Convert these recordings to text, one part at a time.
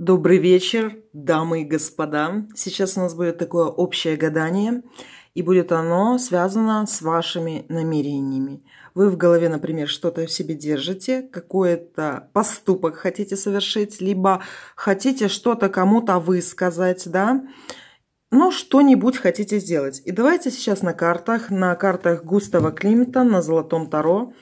Добрый вечер, дамы и господа. Сейчас у нас будет такое общее гадание, и будет оно связано с вашими намерениями. Вы в голове, например, что-то в себе держите, какой-то поступок хотите совершить, либо хотите что-то кому-то высказать, да, ну, что-нибудь хотите сделать. И давайте сейчас на картах, на картах Густава Климта, на Золотом Таро,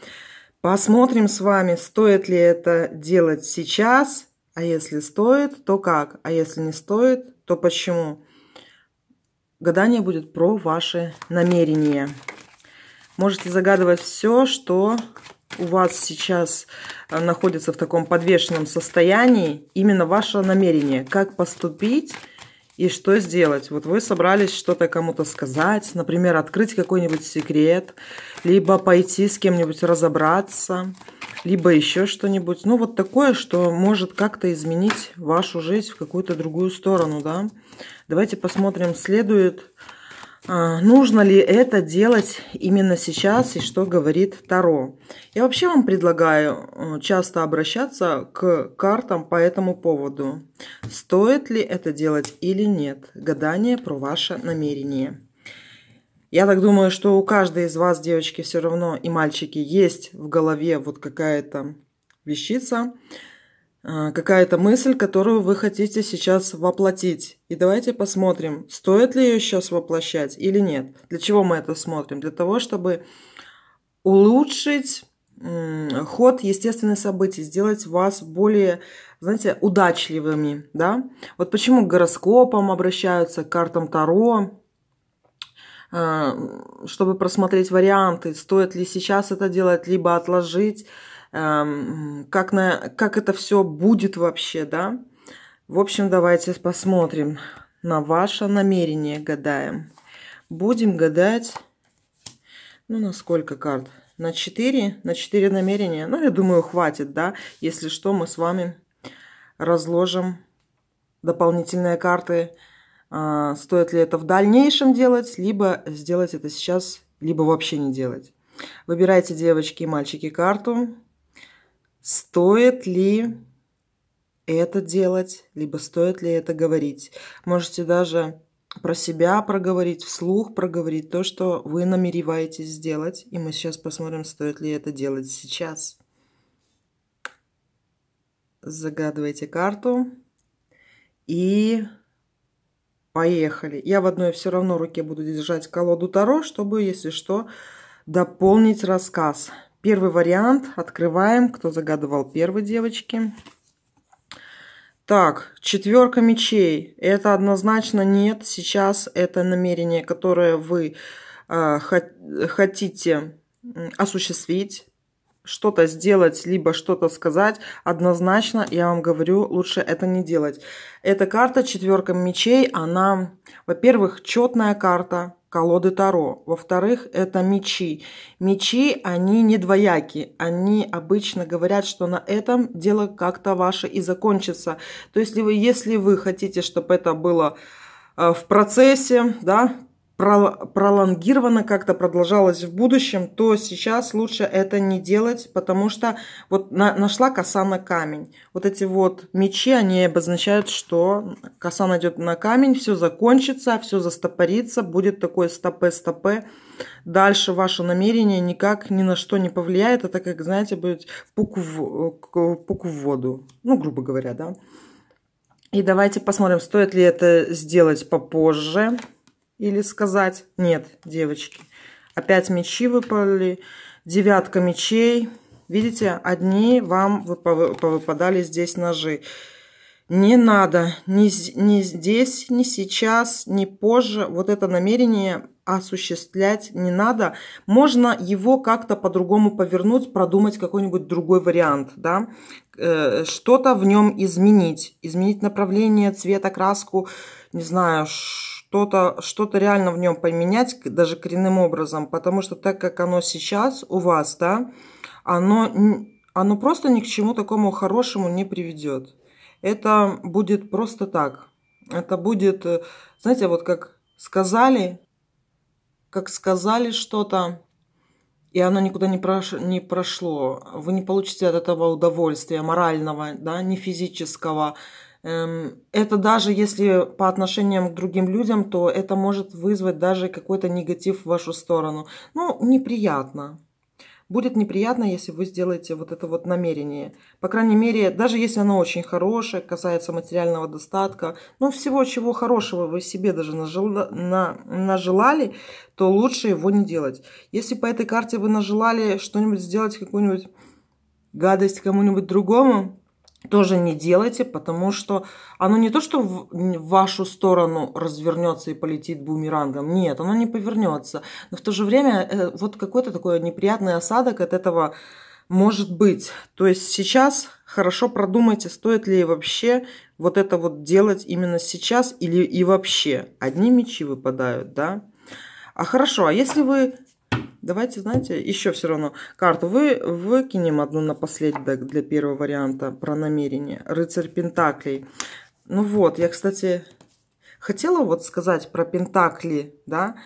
посмотрим с вами, стоит ли это делать сейчас – а если стоит, то как? А если не стоит, то почему? Гадание будет про ваши намерения. Можете загадывать все, что у вас сейчас э, находится в таком подвешенном состоянии, именно ваше намерение, как поступить и что сделать. Вот вы собрались что-то кому-то сказать, например, открыть какой-нибудь секрет, либо пойти с кем-нибудь разобраться – либо еще что-нибудь. Ну, вот такое, что может как-то изменить вашу жизнь в какую-то другую сторону, да. Давайте посмотрим, следует, а, нужно ли это делать именно сейчас и что говорит Таро. Я вообще вам предлагаю э, часто обращаться к картам по этому поводу. Стоит ли это делать или нет. Гадание про ваше намерение. Я так думаю, что у каждой из вас, девочки, все равно и мальчики, есть в голове вот какая-то вещица, а, какая-то мысль, которую вы хотите сейчас воплотить. И давайте посмотрим, стоит ли ее сейчас воплощать или нет. Для чего мы это смотрим? Для того, чтобы улучшить ход естественных событий, сделать вас более, знаете, удачливыми, да? Вот почему к гороскопам обращаются, к картам Таро, а, чтобы просмотреть варианты, стоит ли сейчас это делать, либо отложить, а, как, на, как это все будет вообще, да. В общем, давайте посмотрим на ваше намерение, гадаем. Будем гадать, ну, на сколько карт? На 4, на 4 намерения. Ну, я думаю, хватит, да. Если что, мы с вами разложим дополнительные карты а, стоит ли это в дальнейшем делать, либо сделать это сейчас, либо вообще не делать. Выбирайте, девочки и мальчики, карту. Стоит ли это делать, либо стоит ли это говорить. Можете даже про себя проговорить, вслух проговорить то, что вы намереваетесь сделать. И мы сейчас посмотрим, стоит ли это делать сейчас. Загадывайте карту и Поехали. Я в одной все равно руке буду держать колоду Таро, чтобы, если что, дополнить рассказ. Первый вариант открываем. Кто загадывал первой девочки? Так, четверка мечей. Это однозначно нет. Сейчас это намерение, которое вы э, хотите осуществить что-то сделать, либо что-то сказать, однозначно, я вам говорю, лучше это не делать. Эта карта четверка мечей, она, во-первых, четная карта, колоды Таро. Во-вторых, это мечи. Мечи, они не двояки. Они обычно говорят, что на этом дело как-то ваше и закончится. То есть, если вы, если вы хотите, чтобы это было э, в процессе, да, пролонгировано как-то продолжалось в будущем, то сейчас лучше это не делать, потому что вот на, нашла коса на камень. Вот эти вот мечи, они обозначают, что коса найдет на камень, все закончится, все застопорится, будет такое стопе-стопе. Дальше ваше намерение никак ни на что не повлияет, это как, знаете, будет пук в, пук в воду, ну, грубо говоря, да. И давайте посмотрим, стоит ли это сделать попозже. Или сказать «нет, девочки». Опять мечи выпали, девятка мечей. Видите, одни вам повыпадали здесь ножи. Не надо ни, ни здесь, ни сейчас, ни позже вот это намерение осуществлять не надо. Можно его как-то по-другому повернуть, продумать какой-нибудь другой вариант, да? Э, что-то в нем изменить, изменить направление, цвет, окраску, не знаю, что-то что, -то, реально в нем поменять, даже коренным образом, потому что так как оно сейчас у вас, да, оно, оно просто ни к чему такому хорошему не приведет. Это будет просто так. Это будет, э, знаете, вот как сказали, как сказали что-то, и оно никуда не, прош... не прошло. Вы не получите от этого удовольствия морального, да, не физического, Эм, это даже если по отношениям к другим людям, то это может вызвать даже какой-то негатив в вашу сторону. Ну, неприятно. Будет неприятно, если вы сделаете вот это вот намерение. По крайней мере, даже если оно очень хорошее, касается материального достатка, ну, всего чего хорошего вы себе даже нажел, на, нажелали, то лучше его не делать. Если по этой карте вы нажелали что-нибудь сделать, какую-нибудь гадость кому-нибудь другому, тоже не делайте, потому что оно не то, что в вашу сторону развернется и полетит бумерангом. Нет, оно не повернется. Но в то же время э, вот какой-то такой неприятный осадок от этого может быть. То есть сейчас хорошо продумайте, стоит ли вообще вот это вот делать именно сейчас или и вообще. Одни мечи выпадают, да? А хорошо, а если вы Давайте, знаете, еще все равно карту вы выкинем одну напоследок для первого варианта про намерение. Рыцарь Пентаклей. Ну вот, я, кстати, хотела вот сказать про Пентакли, да,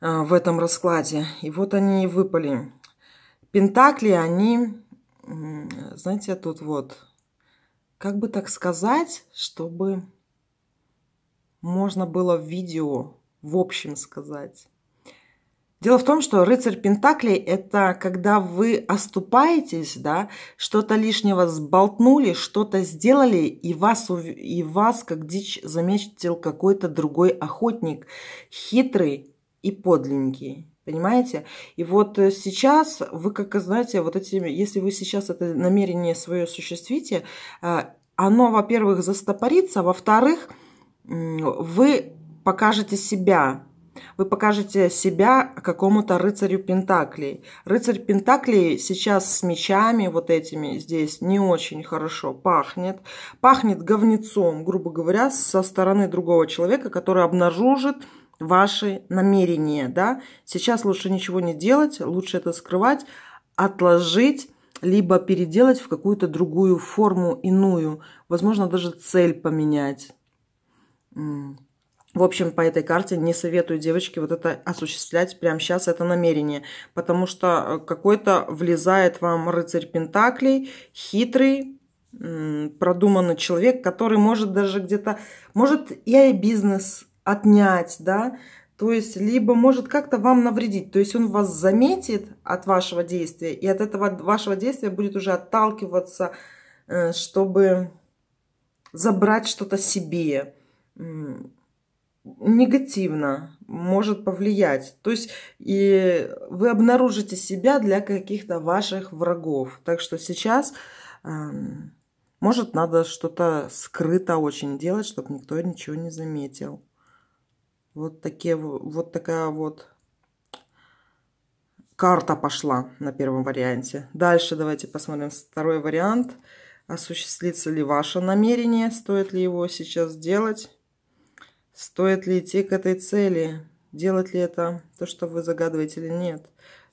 а, в этом раскладе. И вот они и выпали. Пентакли, они, знаете, тут вот, как бы так сказать, чтобы можно было в видео в общем сказать. Дело в том, что рыцарь Пентаклей – это когда вы оступаетесь, да, что-то лишнего сболтнули, что-то сделали, и вас, и вас как дичь заметил какой-то другой охотник, хитрый и подлинненький. Понимаете? И вот э, сейчас вы, как знаете, вот эти, если вы сейчас это намерение свое осуществите, э, оно, во-первых, застопорится, во-вторых, вы покажете себя, вы покажете себя какому-то рыцарю Пентаклей. Рыцарь Пентаклей сейчас с мечами вот этими здесь не очень хорошо пахнет. Пахнет говнецом, грубо говоря, со стороны другого человека, который обнаружит ваши намерения. Да? Сейчас лучше ничего не делать, лучше это скрывать, отложить либо переделать в какую-то другую форму, иную. Возможно, даже цель поменять. В общем, по этой карте не советую девочке вот это осуществлять прямо сейчас, это намерение. Потому что э, какой-то влезает вам рыцарь Пентаклей, хитрый, продуманный человек, который может даже где-то, может я и бизнес отнять, да, то есть, либо может как-то вам навредить. То есть, он вас заметит от вашего действия, и от этого вашего действия будет уже отталкиваться, э, чтобы забрать что-то себе негативно может повлиять. То есть и вы обнаружите себя для каких-то ваших врагов. Так что сейчас, эм, может, надо что-то скрыто очень делать, чтобы никто ничего не заметил. Вот, такие, вот такая вот карта пошла на первом варианте. Дальше давайте посмотрим второй вариант. Осуществится ли ваше намерение, стоит ли его сейчас делать. Стоит ли идти к этой цели? Делать ли это то, что вы загадываете или нет?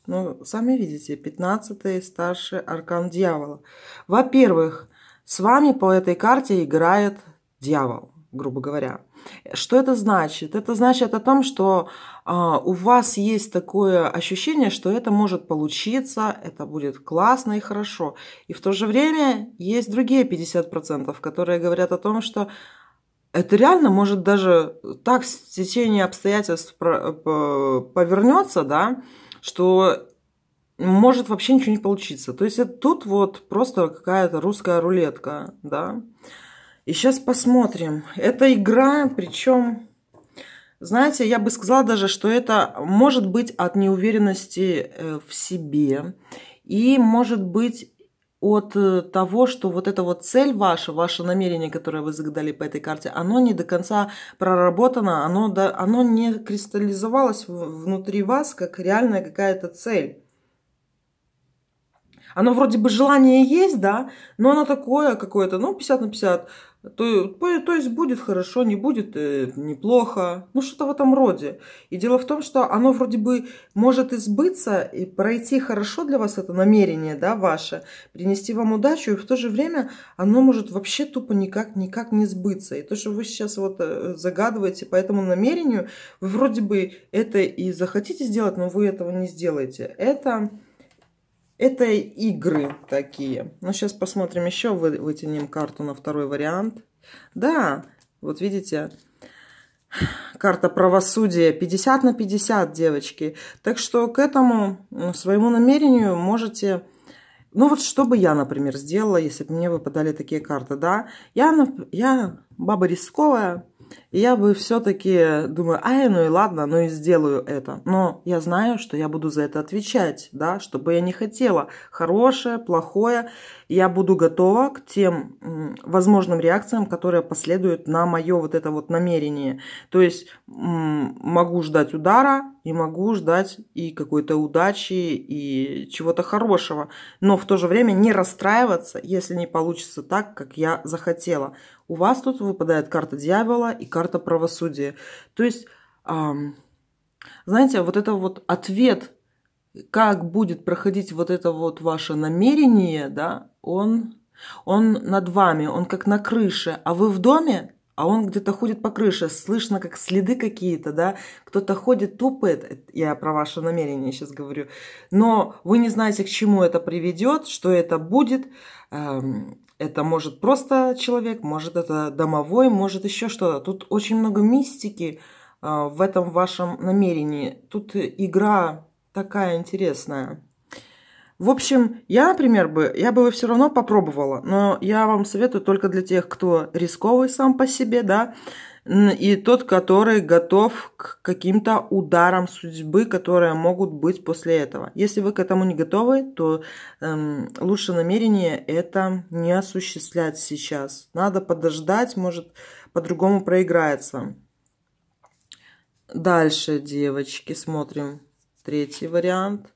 Ну, сами видите, 15-й старший аркан дьявола. Во-первых, с вами по этой карте играет дьявол, грубо говоря. Что это значит? Это значит о том, что а, у вас есть такое ощущение, что это может получиться, это будет классно и хорошо. И в то же время есть другие 50%, которые говорят о том, что это реально может даже так в течение обстоятельств повернется, да, что может вообще ничего не получиться. То есть это тут вот просто какая-то русская рулетка, да. И сейчас посмотрим. Это игра, причем, знаете, я бы сказала даже, что это может быть от неуверенности э, в себе и может быть от э, того, что вот эта вот цель ваша, ваше намерение, которое вы загадали по этой карте, оно не до конца проработано, оно, до, оно не кристаллизовалось внутри вас как реальная какая-то цель. Оно вроде бы желание есть, да, но оно такое какое-то, ну, 50 на 50, то, то есть будет хорошо, не будет э, неплохо, ну что-то в этом роде. И дело в том, что оно вроде бы может избыться и пройти хорошо для вас это намерение, да, ваше, принести вам удачу, и в то же время оно может вообще тупо никак, никак не сбыться. И то, что вы сейчас вот э, загадываете по этому намерению, вы вроде бы это и захотите сделать, но вы этого не сделаете. Это это игры такие. Ну, сейчас посмотрим еще, вы, вытянем карту на второй вариант. Да, вот видите, карта правосудия 50 на 50, девочки. Так что к этому ну, своему намерению можете... Ну вот что бы я, например, сделала, если бы мне выпадали такие карты, да? Я, я баба рисковая, я бы все-таки думаю, ай, ну и ладно, ну и сделаю это. Но я знаю, что я буду за это отвечать, да, чтобы я не хотела. Хорошее, плохое. Я буду готова к тем возможным реакциям, которые последуют на мое вот это вот намерение. То есть могу ждать удара, и могу ждать и какой-то удачи, и чего-то хорошего, но в то же время не расстраиваться, если не получится так, как я захотела. У вас тут выпадает карта дьявола и карта правосудия. То есть, знаете, вот это вот ответ, как будет проходить вот это вот ваше намерение, да, он, он над вами, он как на крыше, а вы в доме, а он где-то ходит по крыше, слышно, как следы какие-то, да, кто-то ходит, топает, я про ваше намерение сейчас говорю, но вы не знаете, к чему это приведет, что это будет, эм, это может просто человек, может это домовой, может еще что-то. Тут очень много мистики э, в этом вашем намерении, тут игра такая интересная. В общем, я, например, бы, я бы все равно попробовала, но я вам советую только для тех, кто рисковый сам по себе, да, и тот, который готов к каким-то ударам судьбы, которые могут быть после этого. Если вы к этому не готовы, то эм, лучше намерение это не осуществлять сейчас. Надо подождать, может, по-другому проиграется. Дальше, девочки, смотрим третий вариант –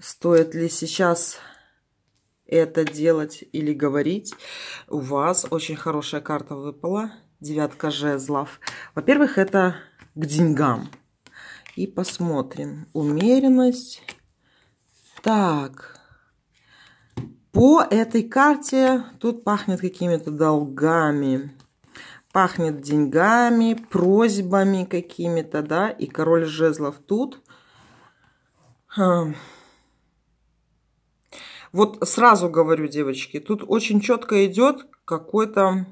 Стоит ли сейчас это делать или говорить? У вас очень хорошая карта выпала. Девятка жезлов. Во-первых, это к деньгам. И посмотрим. Умеренность. Так. По этой карте тут пахнет какими-то долгами. Пахнет деньгами, просьбами какими-то, да. И король жезлов тут. Вот сразу говорю, девочки, тут очень четко идет какой-то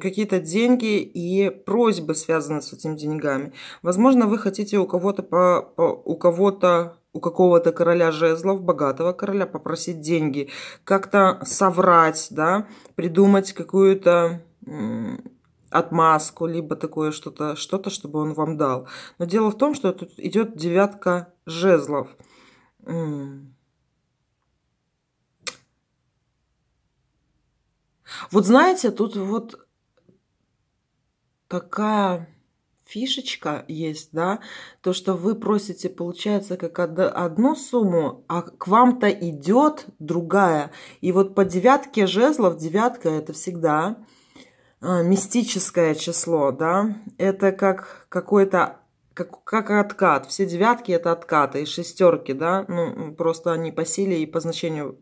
какие-то деньги и просьбы, связанные с этими деньгами. Возможно, вы хотите у кого-то по, по, у кого-то у какого-то короля жезлов, богатого короля, попросить деньги, как-то соврать, да, придумать какую-то отмазку, либо такое что-то, что-то, чтобы он вам дал. Но дело в том, что тут идет девятка жезлов. М Вот знаете, тут вот такая фишечка есть, да, то, что вы просите, получается, как одну сумму, а к вам-то идет другая. И вот по девятке жезлов, девятка это всегда э, мистическое число, да, это как какой-то как, как откат. Все девятки это откаты и шестерки, да, ну просто они по силе и по значению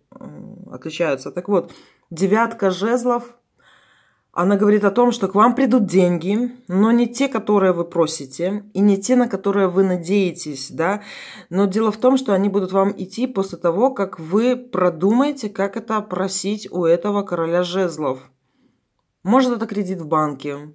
отличаются. Так вот, девятка жезлов. Она говорит о том, что к вам придут деньги, но не те, которые вы просите, и не те, на которые вы надеетесь, да. Но дело в том, что они будут вам идти после того, как вы продумаете, как это просить у этого короля жезлов. Может, это кредит в банке,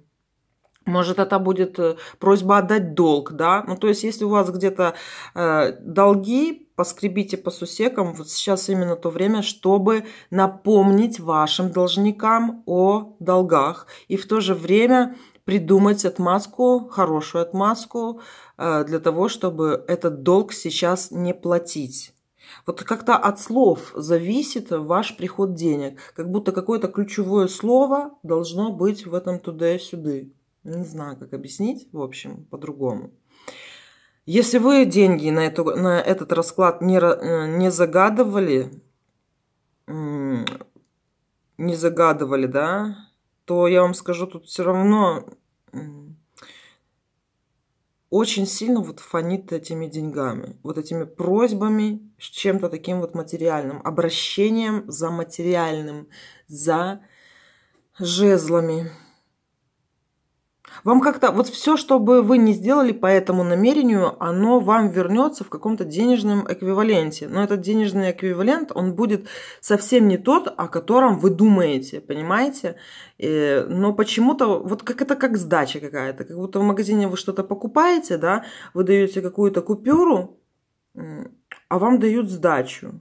может, это будет э, просьба отдать долг, да? Ну, то есть, если у вас где-то э, долги, поскребите по сусекам, вот сейчас именно то время, чтобы напомнить вашим должникам о долгах и в то же время придумать отмазку, хорошую отмазку э, для того, чтобы этот долг сейчас не платить. Вот как-то от слов зависит ваш приход денег. Как будто какое-то ключевое слово должно быть в этом туда-сюда. Не знаю, как объяснить, в общем, по-другому. Если вы деньги на, эту, на этот расклад не, э, не загадывали, не загадывали, да, то я вам скажу, тут все равно очень сильно вот фонит этими деньгами, вот этими просьбами, с чем-то таким вот материальным, обращением за материальным, за жезлами. Вам как-то вот все, что бы вы не сделали по этому намерению, оно вам вернется в каком-то денежном эквиваленте. Но этот денежный эквивалент, он будет совсем не тот, о котором вы думаете, понимаете? И, но почему-то, вот как это как сдача какая-то, как будто в магазине вы что-то покупаете, да, вы даете какую-то купюру, а вам дают сдачу.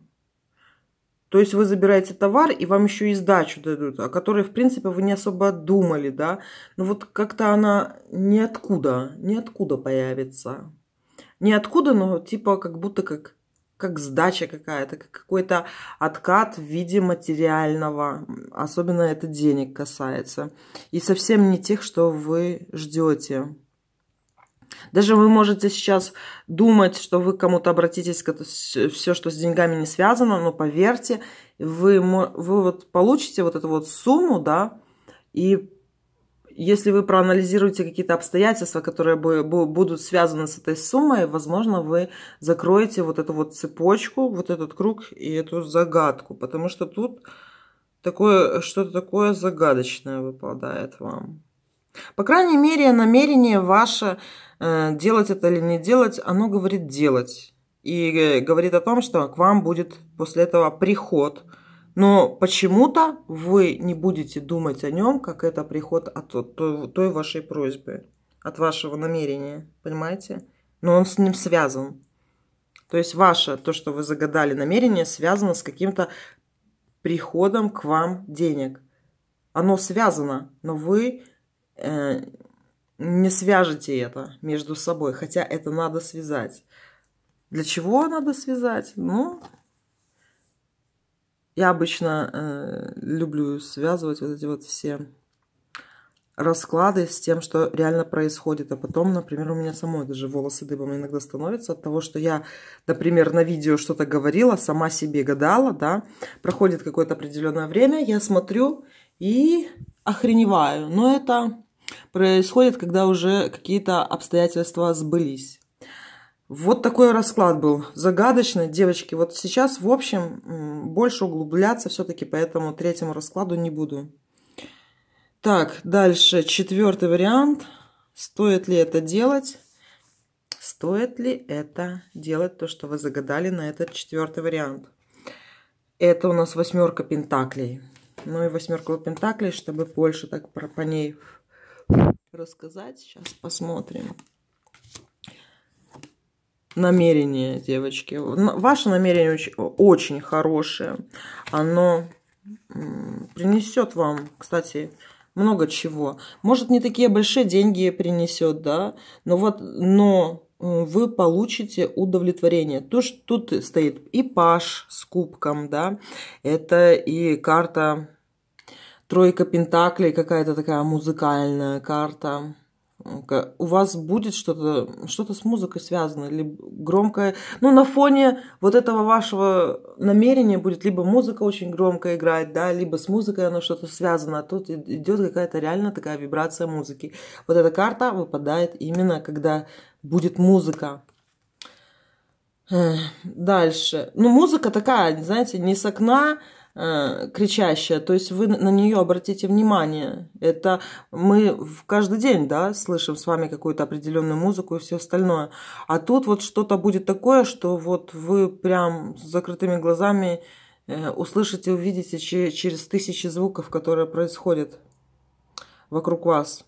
То есть вы забираете товар, и вам еще и сдачу дадут, о которой, в принципе, вы не особо думали, да. Но вот как-то она ниоткуда, ниоткуда появится. Ниоткуда, но типа как будто как, как сдача какая-то, как какой-то откат в виде материального. Особенно это денег касается. И совсем не тех, что вы ждете. Даже вы можете сейчас думать, что вы кому-то обратитесь, все, что с деньгами не связано, но поверьте, вы, вы вот получите вот эту вот сумму, да, и если вы проанализируете какие-то обстоятельства, которые будут связаны с этой суммой, возможно, вы закроете вот эту вот цепочку, вот этот круг и эту загадку, потому что тут такое что-то такое загадочное выпадает вам. По крайней мере, намерение ваше э, делать это или не делать, оно говорит делать. И э, говорит о том, что к вам будет после этого приход. Но почему-то вы не будете думать о нем, как это приход от той вашей просьбы, от вашего намерения, понимаете? Но он с ним связан. То есть ваше, то, что вы загадали намерение, связано с каким-то приходом к вам денег. Оно связано, но вы Э, не свяжете это между собой, хотя это надо связать. Для чего надо связать? Ну, я обычно э, люблю связывать вот эти вот все расклады с тем, что реально происходит. А потом, например, у меня самой даже волосы дыбом иногда становятся от того, что я, например, на видео что-то говорила, сама себе гадала, да. Проходит какое-то определенное время, я смотрю и охреневаю. Но это происходит, когда уже какие-то обстоятельства сбылись. Вот такой расклад был. Загадочный, девочки. Вот сейчас, в общем, больше углубляться все-таки по этому третьему раскладу не буду. Так, дальше четвертый вариант. Стоит ли это делать? Стоит ли это делать, то, что вы загадали на этот четвертый вариант? Это у нас восьмерка пентаклей ну и восьмерку пентаклей, чтобы больше так про, по ней рассказать. Сейчас посмотрим. Намерение, девочки. Ваше намерение очень, очень хорошее. Оно принесет вам, кстати, много чего. Может, не такие большие деньги принесет, да, но вот, но Э, вы получите удовлетворение. То, что тут стоит и паш с кубком, да, это и карта тройка пентаклей, какая-то такая музыкальная карта. Э, у вас будет что-то что с музыкой связано, либо громкое. Ну, на фоне вот этого вашего намерения будет либо музыка очень громко играть, да, либо с музыкой оно что-то связано, а тут идет какая-то реально такая вибрация музыки. Вот эта карта выпадает именно, когда будет музыка. Дальше. Ну, музыка такая, знаете, не с окна, Э, кричащая. То есть вы на нее обратите внимание. Это мы в каждый день, да, слышим с вами какую-то определенную музыку и все остальное. А тут вот что-то будет такое, что вот вы прям с закрытыми глазами э, услышите, увидите через тысячи звуков, которые происходят вокруг вас.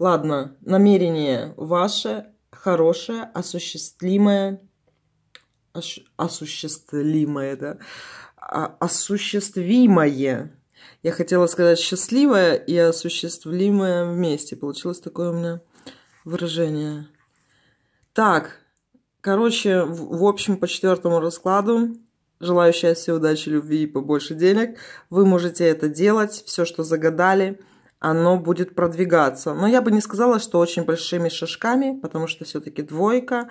Ладно, намерение ваше, хорошее, осуществимое, осуществимое, да, а, осуществимое. Я хотела сказать счастливое и осуществимое вместе. Получилось такое у меня выражение. Так, короче, в общем, по четвертому раскладу Желаю счастья, удачи, любви и побольше денег. Вы можете это делать. Все, что загадали, оно будет продвигаться. Но я бы не сказала, что очень большими шажками, потому что все-таки двойка.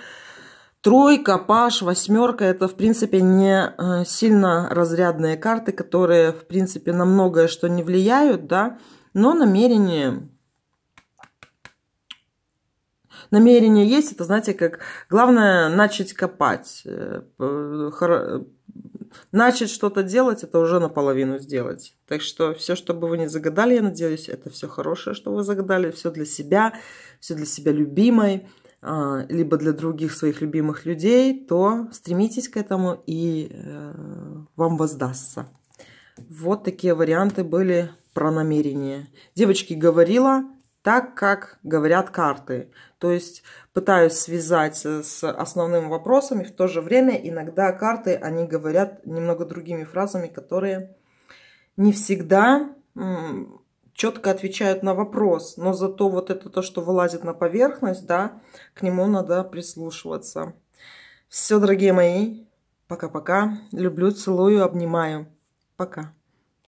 Тройка, паш, восьмерка – это, в принципе, не э, сильно разрядные карты, которые, в принципе, на многое что не влияют, да, но намерение намерение есть, это, знаете, как главное начать копать. Э, начать что-то делать, это уже наполовину сделать. Так что все, что бы вы не загадали, я надеюсь, это все хорошее, что вы загадали, все для себя, все для себя любимой. А, либо для других своих любимых людей, то стремитесь к этому и э, вам воздастся. Вот такие варианты были про намерение. Девочки говорила так, как говорят карты. То есть пытаюсь связать э, с основным вопросом, и в то же время иногда карты, они говорят немного другими фразами, которые не всегда четко отвечают на вопрос, но зато вот это то, что вылазит на поверхность, да, к нему надо прислушиваться. Все, дорогие мои, пока-пока. Люблю, целую, обнимаю. Пока.